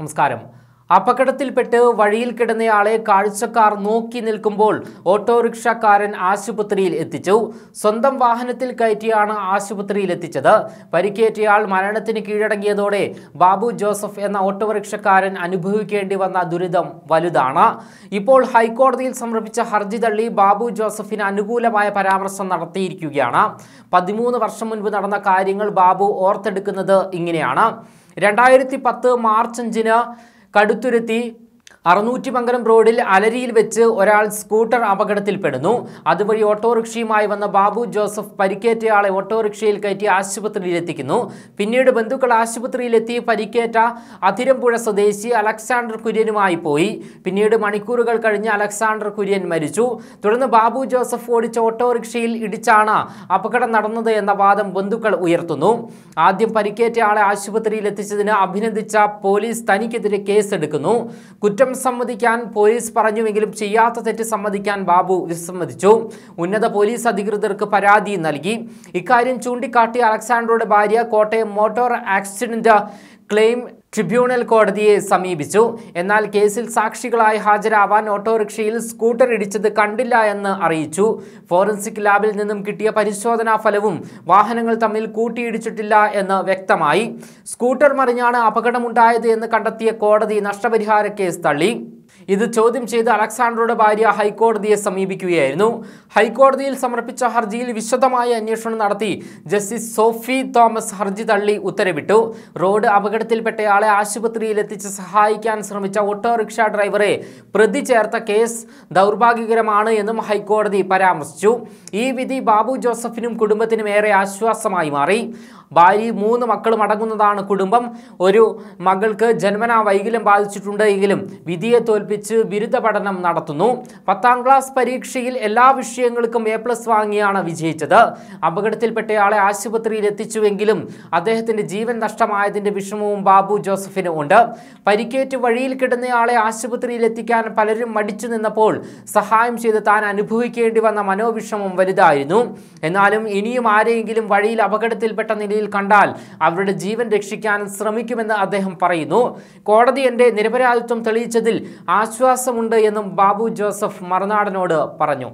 നമസ്കാരം അപകടത്തിൽപ്പെട്ട് വഴിയിൽ കിടന്നയാളെ കാഴ്ചക്കാർ നോക്കി നിൽക്കുമ്പോൾ ഓട്ടോറിക്ഷക്കാരൻ ആശുപത്രിയിൽ എത്തിച്ചു സ്വന്തം വാഹനത്തിൽ കയറ്റിയാണ് ആശുപത്രിയിൽ എത്തിച്ചത് പരിക്കേറ്റയാൾ മരണത്തിന് കീഴടങ്ങിയതോടെ ബാബു ജോസഫ് എന്ന ഓട്ടോറിക്ഷക്കാരൻ അനുഭവിക്കേണ്ടി വന്ന ദുരിതം വലുതാണ് ഇപ്പോൾ ഹൈക്കോടതിയിൽ സമർപ്പിച്ച ഹർജി തള്ളി ബാബു ജോസഫിന് അനുകൂലമായ പരാമർശം നടത്തിയിരിക്കുകയാണ് പതിമൂന്ന് വർഷം മുൻപ് നടന്ന കാര്യങ്ങൾ ബാബു ഓർത്തെടുക്കുന്നത് ഇങ്ങനെയാണ് രണ്ടായിരത്തി പത്ത് മാർച്ച് അഞ്ചിന് कड़ती അറുന്നൂറ്റി മംഗലം റോഡിൽ അലരിയിൽ വെച്ച് ഒരാൾ സ്കൂട്ടർ അപകടത്തിൽപ്പെടുന്നു അതുവഴി ഓട്ടോറിക്ഷയുമായി വന്ന ബാബു ജോസഫ് പരിക്കേറ്റയാളെ ഓട്ടോറിക്ഷയിൽ കയറ്റി ആശുപത്രിയിലെത്തിക്കുന്നു പിന്നീട് ബന്ധുക്കൾ ആശുപത്രിയിലെത്തി പരിക്കേറ്റ അതിരമ്പുഴ സ്വദേശി അലക്സാണ്ടർ കുര്യനുമായി പോയി പിന്നീട് മണിക്കൂറുകൾ കഴിഞ്ഞ് അലക്സാണ്ടർ കുര്യൻ മരിച്ചു തുടർന്ന് ബാബു ജോസഫ് ഓടിച്ച ഓട്ടോറിക്ഷയിൽ ഇടിച്ചാണ് അപകടം നടന്നത് എന്ന വാദം ബന്ധുക്കൾ ഉയർത്തുന്നു ആദ്യം പരിക്കേറ്റയാളെ ആശുപത്രിയിൽ എത്തിച്ചതിന് അഭിനന്ദിച്ച പോലീസ് തനിക്കെതിരെ കേസെടുക്കുന്നു കുറ്റം കുറ്റം സമ്മതിക്കാൻ പോലീസ് പറഞ്ഞുവെങ്കിലും ചെയ്യാത്ത തെറ്റ് സമ്മതിക്കാൻ ബാബു വിസമ്മതിച്ചു ഉന്നത പോലീസ് അധികൃതർക്ക് പരാതി നൽകി ഇക്കാര്യം ചൂണ്ടിക്കാട്ടി അലക്സാണ്ടറുടെ ഭാര്യ Kottayam motor accident claim tribunal കോടതിയെ സമീപിച്ചു എന്നാൽ കേസിൽ സാക്ഷികളായി ഹാജരാവാൻ ഓട്ടോറിക്ഷയിൽ സ്കൂട്ടർ ഇടിച്ചത് കണ്ടില്ല എന്ന് അറിയിച്ചു ഫോറൻസിക് ലാബിൽ നിന്നും കിട്ടിയ പരിശോധനാ ഫലവും വാഹനങ്ങൾ തമ്മിൽ കൂട്ടിയിടിച്ചിട്ടില്ല എന്ന് വ്യക്തമായി സ്കൂട്ടർ മറിഞ്ഞാണ് അപകടമുണ്ടായത് എന്ന് കണ്ടെത്തിയ കോടതി നഷ്ടപരിഹാര കേസ് തള്ളി ഇത് ചോദ്യം ചെയ്ത് അലക്സാണ്ടറുടെ ഭാര്യ ഹൈക്കോടതിയെ സമീപിക്കുകയായിരുന്നു ഹൈക്കോടതിയിൽ സമർപ്പിച്ച ഹർജിയിൽ വിശദമായ അന്വേഷണം നടത്തി ജസ്റ്റിസ് സോഫി തോമസ് ഹർജി തള്ളി ഉത്തരവിട്ടു റോഡ് അപകടത്തിൽപ്പെട്ടയാളെ ആശുപത്രിയിൽ എത്തിച്ച് സഹായിക്കാൻ ശ്രമിച്ച ഓട്ടോറിക്ഷ ഡ്രൈവറെ പ്രതി ചേർത്ത കേസ് ദൗർഭാഗ്യകരമാണ് എന്നും ഹൈക്കോടതി പരാമർശിച്ചു ഈ വിധി ബാബു ജോസഫിനും കുടുംബത്തിനും ഏറെ ആശ്വാസമായി മാറി ഭാര്യയും മൂന്ന് മക്കളും അടങ്ങുന്നതാണ് കുടുംബം ഒരു മകൾക്ക് ജന്മനാ വൈകല്യം ബാധിച്ചിട്ടുണ്ട് എങ്കിലും വിധിയെ തോൽപ്പിച്ച് ബിരുദ പഠനം നടത്തുന്നു പത്താം ക്ലാസ് പരീക്ഷയിൽ എല്ലാ വിഷയങ്ങൾക്കും എ പ്ലസ് വാങ്ങിയാണ് വിജയിച്ചത് അപകടത്തിൽപ്പെട്ടയാളെ ആശുപത്രിയിൽ എത്തിച്ചുവെങ്കിലും അദ്ദേഹത്തിന്റെ ജീവൻ നഷ്ടമായതിന്റെ വിഷമവും ബാബു ജോസഫിന് ഉണ്ട് പരിക്കേറ്റ് വഴിയിൽ കിടന്നയാളെ ആശുപത്രിയിൽ എത്തിക്കാൻ പലരും മടിച്ചു നിന്നപ്പോൾ സഹായം ചെയ്ത് താൻ അനുഭവിക്കേണ്ടി വന്ന മനോവിഷമം വലുതായിരുന്നു എന്നാലും ഇനിയും ആരെങ്കിലും വഴിയിൽ അപകടത്തിൽപ്പെട്ട നിലയിൽ കോടതിയിൽ കണ്ടാൽ അവരുടെ ജീവൻ രക്ഷിക്കാൻ ശ്രമിക്കുമെന്ന് അദ്ദേഹം പറയുന്നു കോടതി എൻ്റെ നിരപരാധിത്വം തെളിയിച്ചതിൽ ആശ്വാസമുണ്ട് എന്നും ബാബു ജോസഫ് മറുനാടനോട് പറഞ്ഞു